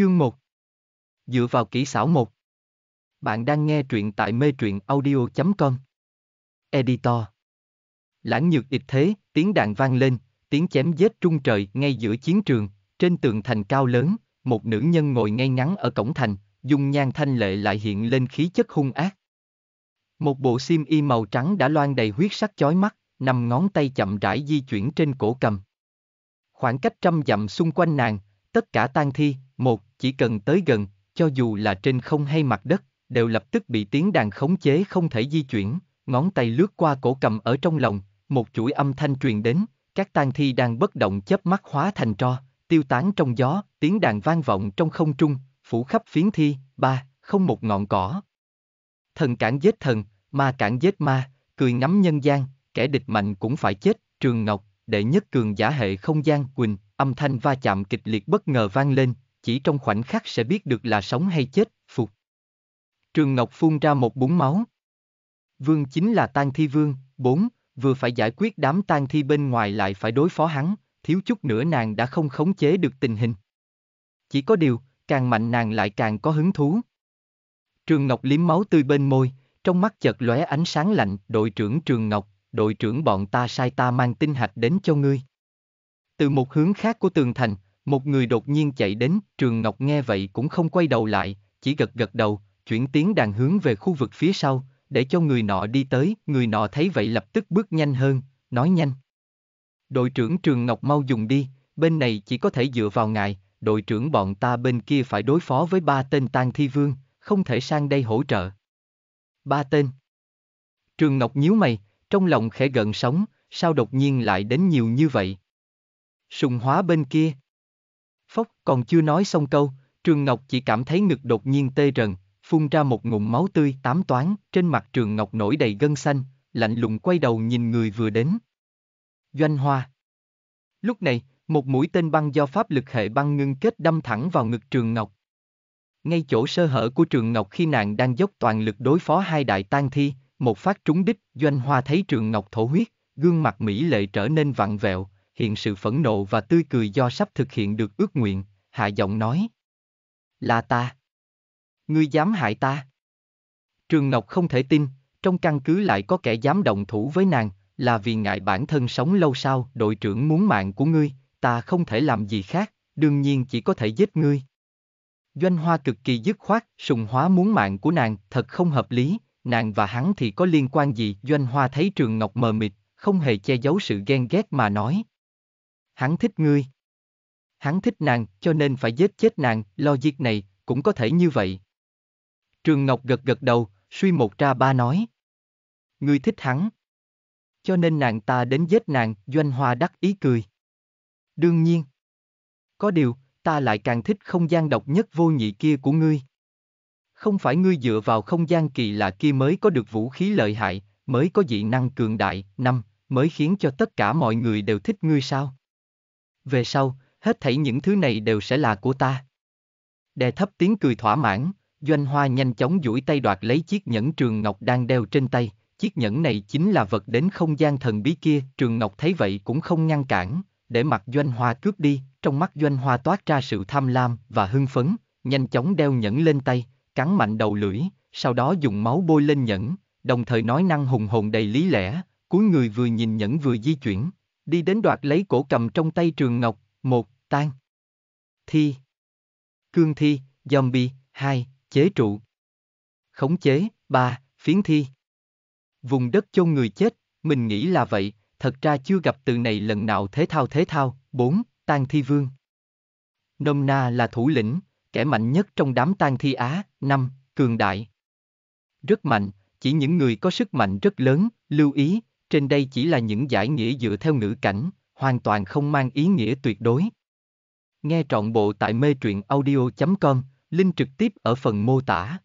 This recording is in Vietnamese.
Chương 1 Dựa vào kỹ xảo 1 Bạn đang nghe truyện tại mê truyện audio.com Editor Lãng nhược địch thế, tiếng đàn vang lên, tiếng chém giết trung trời ngay giữa chiến trường, trên tường thành cao lớn, một nữ nhân ngồi ngay ngắn ở cổng thành, dung nhan thanh lệ lại hiện lên khí chất hung ác. Một bộ xiêm y màu trắng đã loan đầy huyết sắc chói mắt, nằm ngón tay chậm rãi di chuyển trên cổ cầm. Khoảng cách trăm dặm xung quanh nàng, Tất cả tang thi, một, chỉ cần tới gần, cho dù là trên không hay mặt đất, đều lập tức bị tiếng đàn khống chế không thể di chuyển, ngón tay lướt qua cổ cầm ở trong lòng, một chuỗi âm thanh truyền đến, các tang thi đang bất động chớp mắt hóa thành tro, tiêu tán trong gió, tiếng đàn vang vọng trong không trung, phủ khắp phiến thi, ba, không một ngọn cỏ. Thần cản giết thần, ma cản giết ma, cười ngắm nhân gian, kẻ địch mạnh cũng phải chết, trường ngọc, đệ nhất cường giả hệ không gian quỳnh, âm thanh va chạm kịch liệt bất ngờ vang lên, chỉ trong khoảnh khắc sẽ biết được là sống hay chết, phục. Trường Ngọc phun ra một búng máu. Vương chính là Tang Thi Vương, 4, vừa phải giải quyết đám tang thi bên ngoài lại phải đối phó hắn, thiếu chút nữa nàng đã không khống chế được tình hình. Chỉ có điều, càng mạnh nàng lại càng có hứng thú. Trường Ngọc liếm máu tươi bên môi, trong mắt chợt lóe ánh sáng lạnh, đội trưởng Trường Ngọc, đội trưởng bọn ta sai ta mang tinh hạch đến cho ngươi. Từ một hướng khác của tường thành, một người đột nhiên chạy đến, Trường Ngọc nghe vậy cũng không quay đầu lại, chỉ gật gật đầu, chuyển tiếng đàn hướng về khu vực phía sau, để cho người nọ đi tới, người nọ thấy vậy lập tức bước nhanh hơn, nói nhanh. Đội trưởng Trường Ngọc mau dùng đi, bên này chỉ có thể dựa vào ngài, đội trưởng bọn ta bên kia phải đối phó với ba tên tang thi vương, không thể sang đây hỗ trợ. Ba tên. Trường Ngọc nhíu mày, trong lòng khẽ gợn sóng, sao đột nhiên lại đến nhiều như vậy? sùng hóa bên kia. Phốc còn chưa nói xong câu, Trường Ngọc chỉ cảm thấy ngực đột nhiên tê rần, phun ra một ngụm máu tươi tám toán, trên mặt Trường Ngọc nổi đầy gân xanh, lạnh lùng quay đầu nhìn người vừa đến. Doanh Hoa Lúc này, một mũi tên băng do pháp lực hệ băng ngưng kết đâm thẳng vào ngực Trường Ngọc. Ngay chỗ sơ hở của Trường Ngọc khi nàng đang dốc toàn lực đối phó hai đại tang thi, một phát trúng đích, Doanh Hoa thấy Trường Ngọc thổ huyết, gương mặt mỹ lệ trở nên vặn vẹo, hiện sự phẫn nộ và tươi cười do sắp thực hiện được ước nguyện, hạ giọng nói. Là ta. Ngươi dám hại ta. Trường Ngọc không thể tin, trong căn cứ lại có kẻ dám động thủ với nàng, là vì ngại bản thân sống lâu sau, đội trưởng muốn mạng của ngươi, ta không thể làm gì khác, đương nhiên chỉ có thể giết ngươi. Doanh Hoa cực kỳ dứt khoát, sùng hóa muốn mạng của nàng, thật không hợp lý, nàng và hắn thì có liên quan gì? Doanh Hoa thấy Trường Ngọc mờ mịt, không hề che giấu sự ghen ghét mà nói, hắn thích ngươi. Hắn thích nàng, cho nên phải giết chết nàng, lo giết này, cũng có thể như vậy. Trường Ngọc gật gật đầu, suy một ra ba nói. Ngươi thích hắn. Cho nên nàng ta đến giết nàng, doanh hoa đắc ý cười. Đương nhiên. Có điều, ta lại càng thích không gian độc nhất vô nhị kia của ngươi. Không phải ngươi dựa vào không gian kỳ lạ kia mới có được vũ khí lợi hại, mới có dị năng cường đại, năm, mới khiến cho tất cả mọi người đều thích ngươi sao? Về sau, hết thảy những thứ này đều sẽ là của ta. Đè thấp tiếng cười thỏa mãn, Doanh Hoa nhanh chóng duỗi tay đoạt lấy chiếc nhẫn trường ngọc đang đeo trên tay, chiếc nhẫn này chính là vật đến không gian thần bí kia, trường ngọc thấy vậy cũng không ngăn cản, để mặc Doanh Hoa cướp đi, trong mắt Doanh Hoa toát ra sự tham lam và hưng phấn, nhanh chóng đeo nhẫn lên tay, cắn mạnh đầu lưỡi, sau đó dùng máu bôi lên nhẫn, đồng thời nói năng hùng hồn đầy lý lẽ, cuối người vừa nhìn nhẫn vừa di chuyển đi đến đoạt lấy cổ cầm trong tay trường ngọc, một, tan. Thi. Cương thi, zombie, hai, chế trụ. Khống chế, ba, phiến thi. Vùng đất chôn người chết, mình nghĩ là vậy, thật ra chưa gặp từ này lần nào thế thao thế thao, bốn, tan thi vương. Nôm na là thủ lĩnh, kẻ mạnh nhất trong đám tan thi Á, năm, cường đại. Rất mạnh, chỉ những người có sức mạnh rất lớn, lưu ý, trên đây chỉ là những giải nghĩa dựa theo ngữ cảnh, hoàn toàn không mang ý nghĩa tuyệt đối. Nghe trọn bộ tại mê truyện audio.com, link trực tiếp ở phần mô tả.